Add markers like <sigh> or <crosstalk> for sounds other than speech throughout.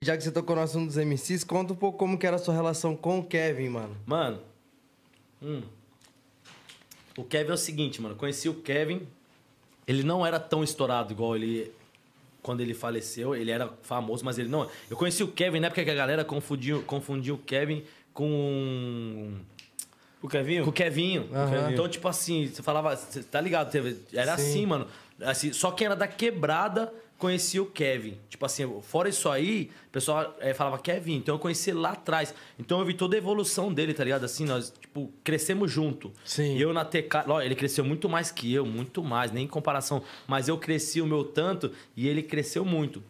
já que você tocou no assunto dos MCs, conta um pouco como que era a sua relação com o Kevin, mano. Mano, hum. o Kevin é o seguinte, mano. Conheci o Kevin, ele não era tão estourado igual ele... Quando ele faleceu, ele era famoso, mas ele não... Eu conheci o Kevin na época que a galera confundiu, confundiu o Kevin com... O Kevinho? Com o Kevinho. Uhum. Então, tipo assim, você falava... tá ligado? Era Sim. assim, mano. Assim, só quem era da quebrada conheci o Kevin. Tipo assim, fora isso aí, o pessoal é, falava Kevin, então eu conheci lá atrás. Então eu vi toda a evolução dele, tá ligado? Assim, nós, tipo, crescemos junto. Sim. E eu na TK, ó, ele cresceu muito mais que eu, muito mais, nem em comparação. Mas eu cresci o meu tanto e ele cresceu muito.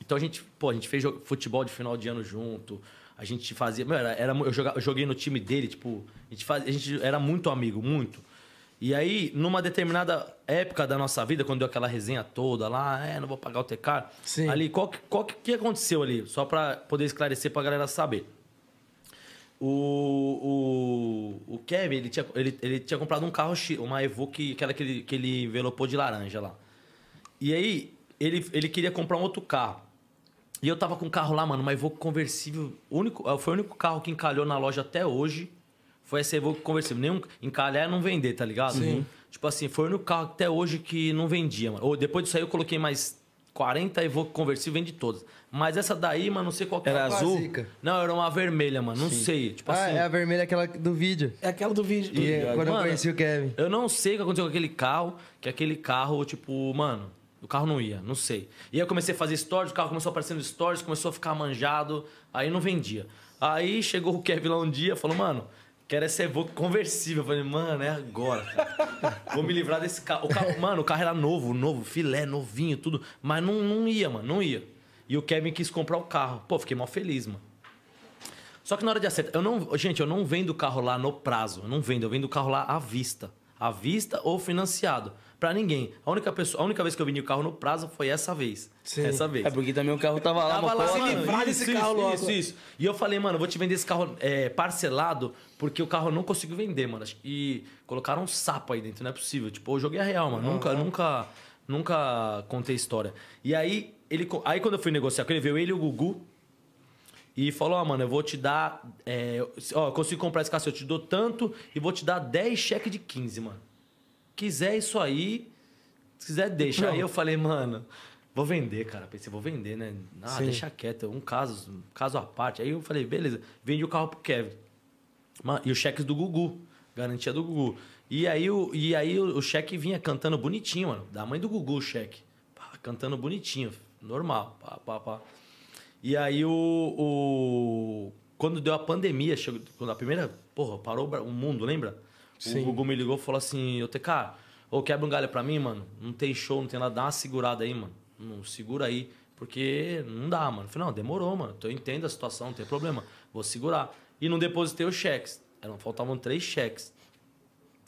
Então a gente, pô, a gente fez futebol de final de ano junto. A gente fazia. Meu, era, era eu, jogava, eu joguei no time dele, tipo. A gente, faz, a gente era muito amigo, muito. E aí, numa determinada época da nossa vida, quando deu aquela resenha toda lá, é, não vou pagar o tecar. Sim. Ali, qual que, qual que, que aconteceu ali? Só para poder esclarecer pra galera saber. O, o, o Kevin, ele tinha, ele, ele tinha comprado um carro, uma Evo que era aquele que ele envelopou de laranja lá. E aí, ele, ele queria comprar um outro carro. E eu tava com um carro lá, mano, uma Evo conversível. Único, foi o único carro que encalhou na loja até hoje foi essa Evoque conversível. Nenhum, encalhar não vender, tá ligado? Sim. Tipo assim, foi no carro até hoje que não vendia, mano. Ou depois disso aí eu coloquei mais 40 Evoque conversível, vende todas. Mas essa daí, mano, não sei qual que era. Era é azul? Não, era uma vermelha, mano. Não Sim. sei. Tipo ah, assim. é a vermelha aquela do vídeo. É aquela do vídeo. e vídeo. É, quando mano, eu conheci o Kevin. Eu não sei o que aconteceu com aquele carro, que aquele carro, tipo, mano, o carro não ia, não sei. E aí eu comecei a fazer stories, o carro começou aparecendo stories, começou a ficar manjado, aí não vendia. Aí chegou o Kevin lá um dia, falou, mano, Quero é essa Evoque conversível. Eu falei, mano, é agora, cara. Vou me livrar desse carro. O carro. Mano, o carro era novo, novo, filé, novinho, tudo. Mas não, não ia, mano, não ia. E o Kevin quis comprar o carro. Pô, fiquei mal feliz, mano. Só que na hora de acertar, eu não, gente, eu não vendo o carro lá no prazo, eu não vendo, eu vendo o carro lá à vista. À vista ou financiado para ninguém. A única, pessoa, a única vez que eu vendi o carro no prazo foi essa vez. Sim. Essa vez. É porque também o carro tava lá. Tava lá, se livrar esse carro isso, logo. Isso, isso. E eu falei, mano, eu vou te vender esse carro é, parcelado, porque o carro eu não consigo vender, mano. E colocaram um sapo aí dentro, não é possível. Tipo, eu joguei a real, mano. Uhum. Nunca, nunca, nunca contei história. E aí, ele, aí quando eu fui negociar, ele veio ele e o Gugu. E falou, ó, oh, mano, eu vou te dar. É, ó, eu consigo comprar esse carro, eu te dou tanto e vou te dar 10 cheques de 15, mano quiser isso aí, se quiser deixa. Não. Aí eu falei, mano, vou vender, cara. Pensei, vou vender, né? Ah, Sim. deixa quieto, é um caso, um caso à parte. Aí eu falei, beleza, vendi o carro pro Kevin. E os cheques do Gugu, garantia do Gugu. E aí, o, e aí o, cheque vinha cantando bonitinho, mano. Da mãe do Gugu o cheque. Pá, cantando bonitinho, normal. Pá, pá, pá. E aí o, o. Quando deu a pandemia, chegou, quando a primeira. Porra, parou o mundo, lembra? Sim. O Gugu me ligou e falou assim: Ô, TK, ou quebra um galho pra mim, mano. Não tem show, não tem nada. Dá uma segurada aí, mano. Não segura aí. Porque não dá, mano. Eu falei, não, demorou, mano. Eu entendo a situação, não tem problema. Vou segurar. E não depositei os cheques. Eram, faltavam três cheques.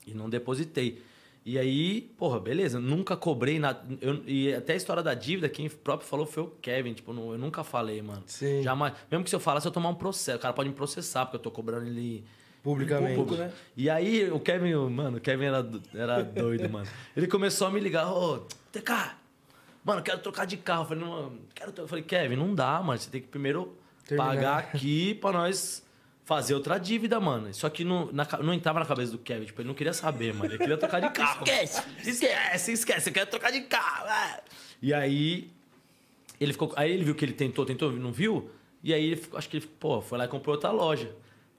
E não depositei. E aí, porra, beleza, nunca cobrei nada. Eu, e até a história da dívida, quem próprio falou foi o Kevin. Tipo, não, eu nunca falei, mano. Sim. Jamais. Mesmo que se eu falasse, eu tomar um processo. O cara pode me processar, porque eu tô cobrando ele Publicamente. né? E aí o Kevin, mano, o Kevin era, era doido, mano. Ele começou a me ligar, ô, TK, mano, quero trocar de carro. Eu falei, não, quero trocar. Eu falei, Kevin, não dá, mano. Você tem que primeiro Terminar. pagar aqui pra nós fazer outra dívida, mano. Só que não, na, não entrava na cabeça do Kevin. Tipo, ele não queria saber, mano. Ele queria trocar de <laughs> carro. esquece, esquece, esquece. Eu quero trocar de carro. É. E aí, ele ficou... Aí ele viu que ele tentou, tentou, não viu? E aí, ele ficou, acho que ele, ficou, pô, foi lá e comprou outra loja.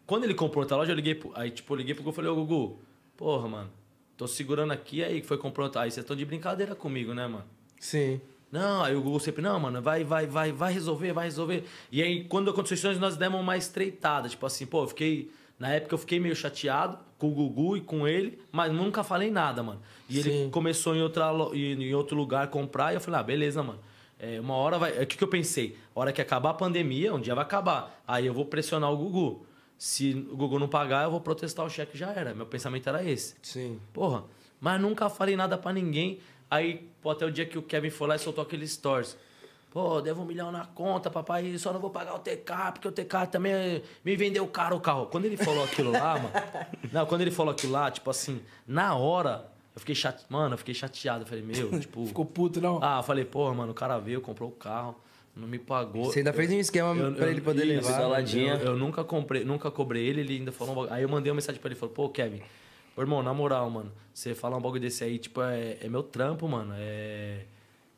Quando ele comprou outra tá loja, eu liguei pro, aí, tipo, eu liguei pro Gugu e falei, ô Gugu, porra, mano, tô segurando aqui, aí que foi comprou outra. Aí vocês estão de brincadeira comigo, né, mano? Sim. Não, aí o Gugu sempre, não, mano, vai, vai, vai, vai resolver, vai resolver. E aí, quando aconteceu isso, nós demos uma estreitada. Tipo assim, pô, eu fiquei. Na época eu fiquei meio chateado com o Gugu e com ele, mas nunca falei nada, mano. E Sim. ele começou em, outra, em outro lugar comprar, e eu falei, ah, beleza, mano. É, uma hora vai. É, o que, que eu pensei? A hora que acabar a pandemia, um dia vai acabar. Aí eu vou pressionar o Gugu se o Google não pagar, eu vou protestar o cheque já era. Meu pensamento era esse. Sim. Porra, mas nunca falei nada para ninguém. Aí, pô, até o dia que o Kevin foi lá e soltou aqueles stories. Pô, devo um milhão na conta, papai, só não vou pagar o TK, porque o TK também é- me vendeu caro o carro. Quando ele falou aquilo lá, mano. <laughs> Não, quando ele falou aquilo lá, tipo assim, na hora, eu fiquei chateado. Mano, eu fiquei chateado. Eu falei, meu, <laughs> tipo. Ficou puto, não? Ah, eu falei, porra, mano, o cara veio, comprou o carro não me pagou. Você ainda fez um esquema eu, pra eu, ele poder isso, levar. Saladinha. Eu, nunca comprei, nunca cobrei ele, ele ainda falou. Um aí eu mandei uma mensagem pra ele, falou, pô, Kevin, pô, irmão, na moral, mano, você falar um bagulho desse aí, tipo, é, é meu trampo, mano. É,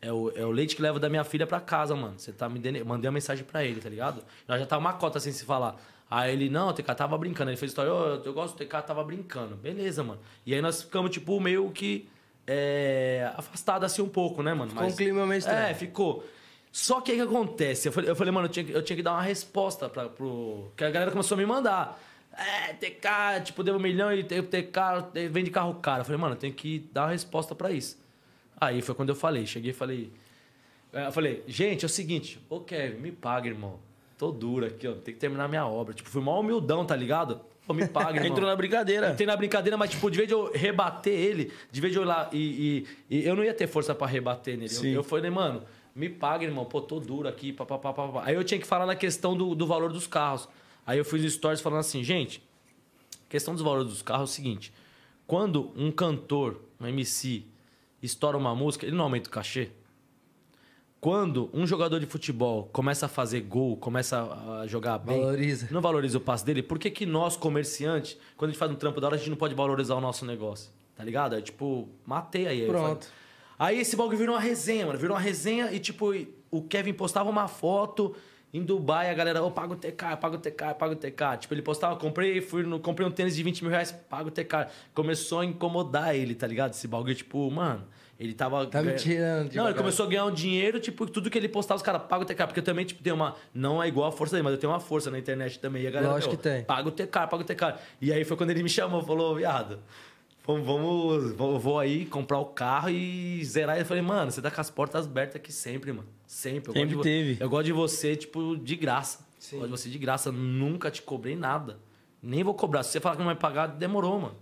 é, o, é o leite que leva da minha filha pra casa, mano. Você tá me dando. Mandei uma mensagem pra ele, tá ligado? Nós já tava uma cota sem se falar. Aí ele, não, o TK tava brincando. Ele fez história, oh, eu gosto do TK, tava brincando. Beleza, mano. E aí nós ficamos, tipo, meio que. É, afastado assim um pouco, né, mano? Ficou Mas, um clima meio é, estranho. É, ficou. Só que aí que acontece? Eu falei, eu falei mano, eu tinha, eu tinha que dar uma resposta pra, pro. Que a galera começou a me mandar. É, TK, tipo, devo um milhão e TK vende carro caro. Eu falei, mano, eu tenho que dar uma resposta pra isso. Aí foi quando eu falei, cheguei e falei. É, eu falei, gente, é o seguinte, ô Kevin, me paga, irmão. Tô duro aqui, ó. Tem que terminar minha obra. Tipo, fui mal humildão, tá ligado? Pô, me paga, <laughs> irmão. Entrou na brincadeira. Entrei na brincadeira, mas, tipo, de vez de eu rebater ele, de vez de eu ir lá e. e, e eu não ia ter força para rebater nele. Sim. Eu, eu falei, mano, me paga, irmão, pô, tô duro aqui, papapá. Aí eu tinha que falar na questão do, do valor dos carros. Aí eu fiz stories falando assim, gente, questão dos valores dos carros é o seguinte: quando um cantor, um MC, estoura uma música, ele não aumenta o cachê. Quando um jogador de futebol começa a fazer gol, começa a jogar bem, valoriza. não valoriza o passe dele, por que, que nós, comerciantes, quando a gente faz um trampo da hora, a gente não pode valorizar o nosso negócio? Tá ligado? É tipo, matei aí. Pronto. Aí Aí esse bagulho virou uma resenha, mano. Virou uma resenha e, tipo, o Kevin postava uma foto em Dubai, a galera, ô, oh, paga o TK, paga o TK, paga o TK. Tipo, ele postava, comprei, fui no, comprei um tênis de 20 mil reais, paga o TK. Começou a incomodar ele, tá ligado? Esse bagulho, tipo, mano. Ele tava. Tá me tirando, Não, ele começou a ganhar um dinheiro, tipo, tudo que ele postava, os caras pagam o TK. Porque eu também, tipo, tenho uma. Não é igual a força dele, mas eu tenho uma força na internet também. E a galera. Lógico que tem. Paga o TK, paga o TK. E aí foi quando ele me chamou, falou, viado. Vamos, vamos, vou, aí comprar o carro e zerar. Eu falei, mano, você tá com as portas abertas aqui sempre, mano. Sempre. Eu sempre gosto de, teve. Eu gosto de você, tipo, de graça. Sim. Eu gosto de você de graça. Nunca te cobrei nada. Nem vou cobrar. Se você falar que não vai pagar, demorou, mano.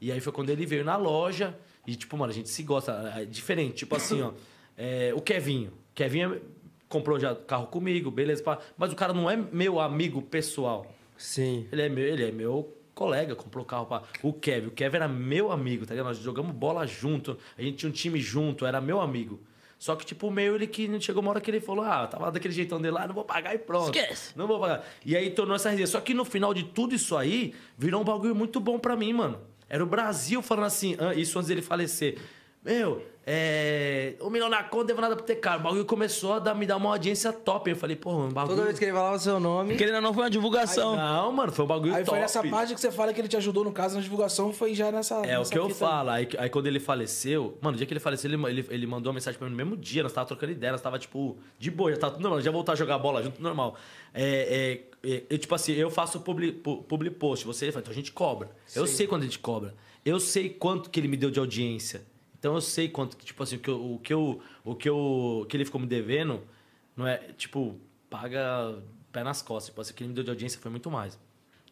E aí foi quando ele veio na loja. E, tipo, mano, a gente se gosta. É diferente. Tipo assim, ó. <coughs> É, o Kevinho. Kevinho comprou já carro comigo, beleza. Mas o cara não é meu amigo pessoal. Sim. Ele é meu, ele é meu colega, comprou carro para o Kevin. O Kevin era meu amigo, tá ligado? Nós jogamos bola junto, a gente tinha um time junto, era meu amigo. Só que, tipo, meio ele que chegou uma hora que ele falou: Ah, tava daquele jeitão dele lá, não vou pagar e pronto. Esquece. Não vou pagar. E aí tornou essa resenha. Só que no final de tudo isso aí, virou um bagulho muito bom para mim, mano. Era o Brasil falando assim, ah, isso antes dele falecer. Meu, é. Um milhão na conta, devo nada pro TK. O bagulho começou a dar, me dar uma audiência top. Eu falei, porra, um bagulho. Toda vez que ele falava o seu nome. ele ainda não, foi uma divulgação. Aí, não, mano, foi um bagulho aí top. Aí foi nessa parte que você fala que ele te ajudou, no caso, na divulgação, foi já nessa. É, nessa o que eu falo. Aí, aí, quando ele faleceu. Mano, o dia que ele faleceu, ele, ele, ele, mandou uma mensagem pra mim no mesmo dia. Nós tava trocando ideia, nós tava, tipo, de boa, já tava tudo normal, já voltar a jogar bola junto, normal. É, é, é tipo assim, eu faço public, public post, você fala, então a gente cobra. Sim. Eu sei quando a gente cobra. Eu sei quanto que ele me deu de audiência. Então eu sei quanto que, tipo assim, o que eu, o que eu, o que, eu, que ele ficou me devendo, não é, tipo, paga pé nas costas. Tipo assim, o que ele me deu de audiência foi muito mais.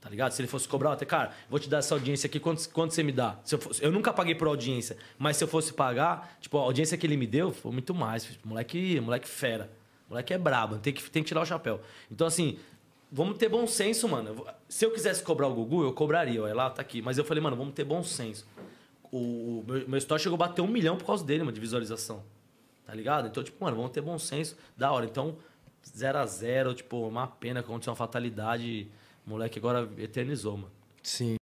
Tá ligado? Se ele fosse cobrar, até, cara, vou te dar essa audiência aqui, quanto, quanto você me dá? Se eu, fosse, eu nunca paguei por audiência, mas se eu fosse pagar, tipo, a audiência que ele me deu foi muito mais. Tipo, moleque, moleque fera. Moleque é brabo, tem que, tem que tirar o chapéu. Então, assim, vamos ter bom senso, mano. Se eu quisesse cobrar o Gugu, eu cobraria. Olha é lá, tá aqui. Mas eu falei, mano, vamos ter bom senso o, meu, meu story chegou a bater um milhão por causa dele, mano, de visualização. Tá ligado? Então, tipo, mano, vamos ter bom senso. Da hora. Então, 0 a 0 tipo, uma pena que aconteceu uma fatalidade. O moleque agora eternizou, mano. Sim.